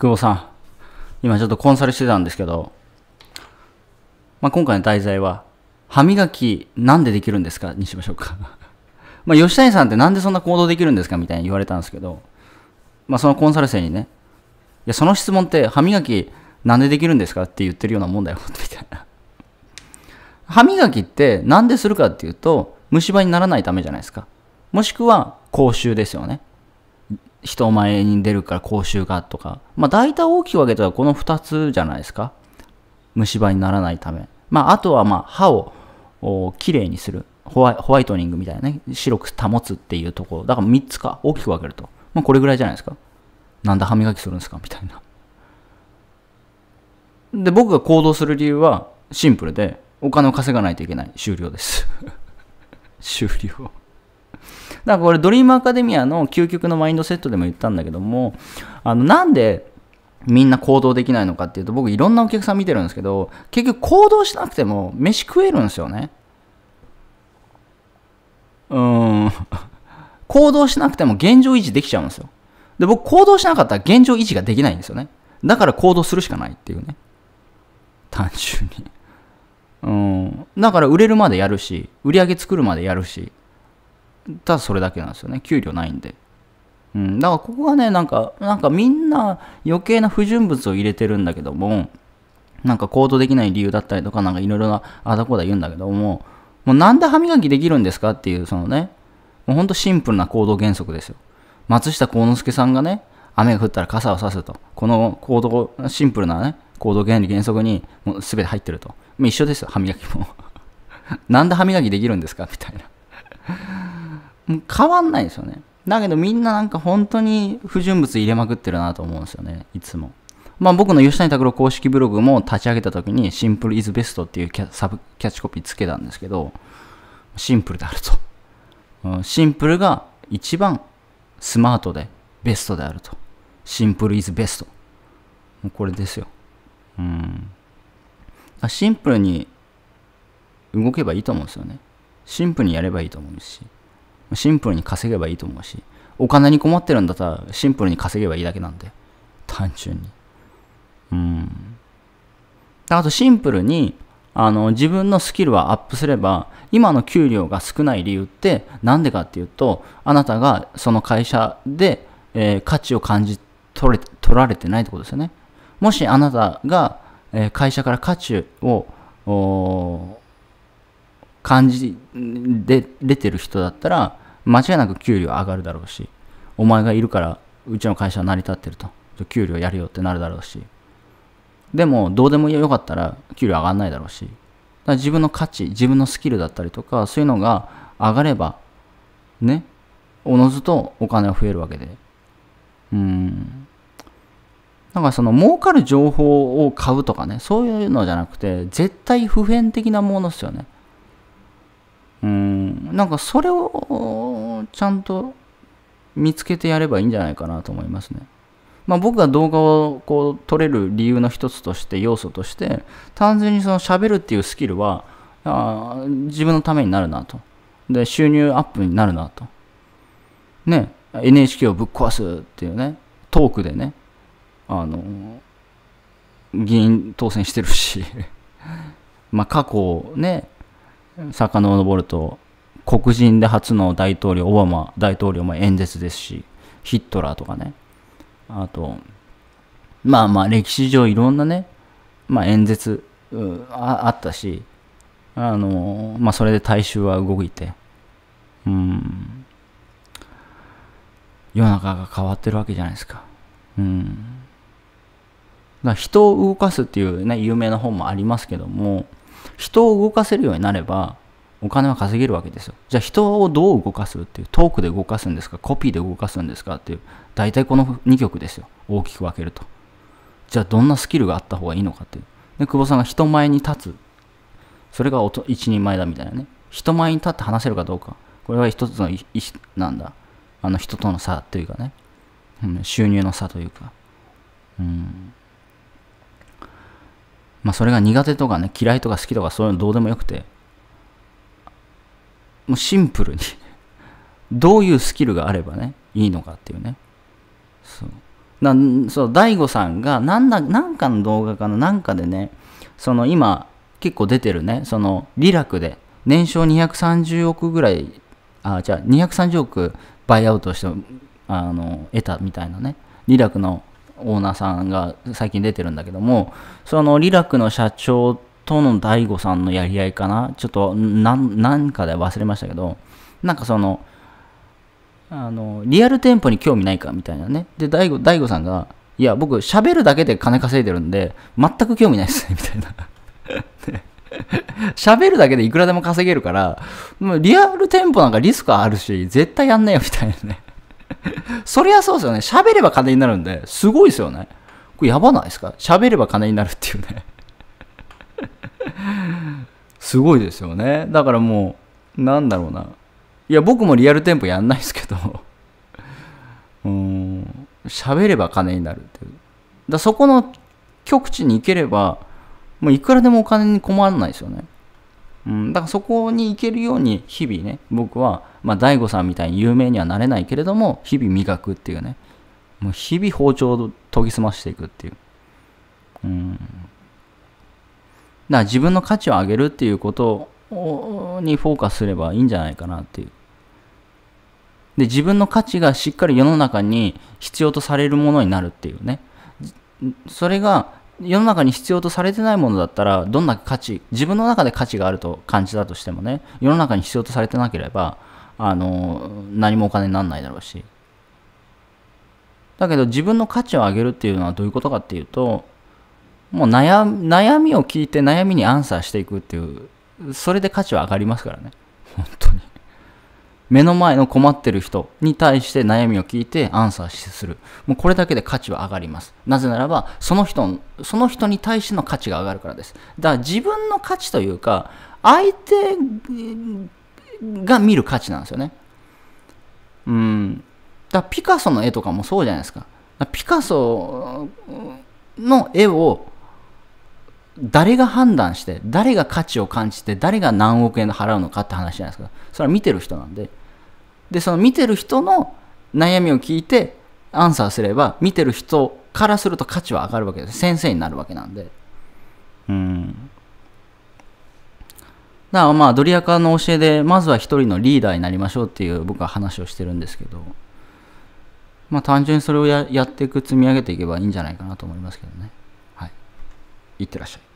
久保さん、今ちょっとコンサルしてたんですけど、まあ、今回の題材は、歯磨きなんでできるんですかにしましょうか ま吉谷さんってなんでそんな行動できるんですかみたいに言われたんですけど、まあ、そのコンサル生にね、いや、その質問って歯磨きなんでできるんですかって言ってるようなもんだよ、みたいな 歯磨きってなんでするかっていうと、虫歯にならないためじゃないですか。もしくは口臭ですよね。人前に出るから講習がとか、まあ、大体大きく分けたらこの2つじゃないですか虫歯にならないため、まあ、あとはまあ歯をきれいにするホワイトニングみたいなね白く保つっていうところだから3つか大きく分けると、まあ、これぐらいじゃないですかなんで歯磨きするんですかみたいなで僕が行動する理由はシンプルでお金を稼がないといけない終了です終了だからこれ、ドリームアカデミアの究極のマインドセットでも言ったんだけども、あの、なんで、みんな行動できないのかっていうと、僕いろんなお客さん見てるんですけど、結局行動しなくても飯食えるんですよね。うーん。行動しなくても現状維持できちゃうんですよ。で、僕行動しなかったら現状維持ができないんですよね。だから行動するしかないっていうね。単純に。うん。だから売れるまでやるし、売り上げ作るまでやるし、ただそれだけなんですよね給料ないんで、うん、だからここがねなんかなんかみんな余計な不純物を入れてるんだけどもなんか行動できない理由だったりとかなんかいろいろなあだこだ言うんだけどももうなんで歯磨きできるんですかっていうそのねもうほんとシンプルな行動原則ですよ松下幸之助さんがね雨が降ったら傘を差すとこの行動シンプルなね行動原理原則にもう全て入ってると一緒ですよ歯磨きも なんで歯磨きできるんですかみたいな変わんないですよね。だけどみんななんか本当に不純物入れまくってるなと思うんですよね、いつも。まあ僕の吉谷拓郎公式ブログも立ち上げた時にシンプルイズベストっていうキャサブキャッチコピーつけたんですけど、シンプルであると。シンプルが一番スマートでベストであると。シンプルイズベスト。これですよ。うん。シンプルに動けばいいと思うんですよね。シンプルにやればいいと思うし。シンプルに稼げばいいと思うし、お金に困ってるんだったらシンプルに稼げばいいだけなんで、単純に。うん。あとシンプルに、あの、自分のスキルはアップすれば、今の給料が少ない理由ってなんでかっていうと、あなたがその会社で、えー、価値を感じ取れ、取られてないってことですよね。もしあなたが、えー、会社から価値を、感じ出てる人だったら間違いなく給料上がるだろうし、お前がいるから、うちの会社は成り立ってると。給料やるよってなるだろうし。でも、どうでもよかったら、給料上がんないだろうし。だ自分の価値、自分のスキルだったりとか、そういうのが上がれば、ね、おのずとお金は増えるわけで。うん。なんかその儲かる情報を買うとかね、そういうのじゃなくて、絶対普遍的なものですよね。うん、なんかそれをちゃんと見つけてやればいいんじゃないかなと思いますね。まあ、僕が動画をこう撮れる理由の一つとして要素として単純にその喋るっていうスキルはあ自分のためになるなとで収入アップになるなとね NHK をぶっ壊すっていうねトークでねあの議員当選してるし まあ過去をね遡ると黒人で初の大統領、オバマ大統領も演説ですし、ヒットラーとかね、あと、まあまあ歴史上いろんなね、まあ、演説あったし、あのまあ、それで大衆は動いて、うん、世の中が変わってるわけじゃないですか。うん、だ人を動かすっていうね、有名な本もありますけども、人を動かせるようになれば、お金は稼げるわけですよ。じゃあ人をどう動かすっていう、トークで動かすんですか、コピーで動かすんですかっていう、大体この2曲ですよ。大きく分けると。じゃあどんなスキルがあった方がいいのかっていう。で、久保さんが人前に立つ。それが一人前だみたいなね。人前に立って話せるかどうか。これは一つの意思なんだ。あの人との差というかね。うん、収入の差というか。うん。まあそれが苦手とかね、嫌いとか好きとかそういうのどうでもよくて、もうシンプルに どういうスキルがあればね、いいのかっていうね。そう。なそう、大悟さんが、なんだ、なんかの動画かな、なんかでね、その今、結構出てるね、その、リラクで、年商230億ぐらい、あ、じゃあ、230億バイアウトして、あの、得たみたいなね、リラクのオーナーさんが最近出てるんだけども、そのリラクの社長野大悟さんのやり合いかなちょっと何かで忘れましたけどなんかそのあのリアル店舗に興味ないかみたいなねで大悟大悟さんがいや僕喋るだけで金稼いでるんで全く興味ないですねみたいな 喋るだけでいくらでも稼げるから、もうリアル店舗なんかリスクあるし、絶対やんねえよみたいなね。そりゃそうですよね。喋れば金になるんで、すごいですよね。これやばないですか喋れば金になるっていうね。すごいですよねだからもうなんだろうないや僕もリアル店舗やんないですけど うん喋れば金になるっていうだそこの極地に行ければもういくらでもお金に困らないですよねうん、だからそこに行けるように日々ね僕は、まあ、大悟さんみたいに有名にはなれないけれども日々磨くっていうねもう日々包丁を研ぎ澄ましていくっていう、うん、ら自分の価値を上げるっていうことにフォーカスすればいいんじゃないかなっていう。で、自分の価値がしっかり世の中に必要とされるものになるっていうね。それが世の中に必要とされてないものだったら、どんな価値、自分の中で価値があると感じたとしてもね、世の中に必要とされてなければ、あの、何もお金にならないだろうし。だけど自分の価値を上げるっていうのはどういうことかっていうと、もう悩悩みを聞いて悩みにアンサーしていくっていうそれで価値は上がりますからね本当に目の前の困ってる人に対して悩みを聞いてアンサーするもうこれだけで価値は上がりますなぜならばその人その人に対しての価値が上がるからですだから自分の価値というか相手が見る価値なんですよねうんだピカソの絵とかもそうじゃないですかピカソの絵を誰が判断して誰が価値を感じて誰が何億円で払うのかって話じゃないですかそれは見てる人なんででその見てる人の悩みを聞いてアンサーすれば見てる人からすると価値は上がるわけです先生になるわけなんでうんだからまあドリアカの教えでまずは一人のリーダーになりましょうっていう僕は話をしてるんですけどまあ単純にそれをややっていく積み上げていけばいいんじゃないかなと思いますけどねはいいってらっしゃい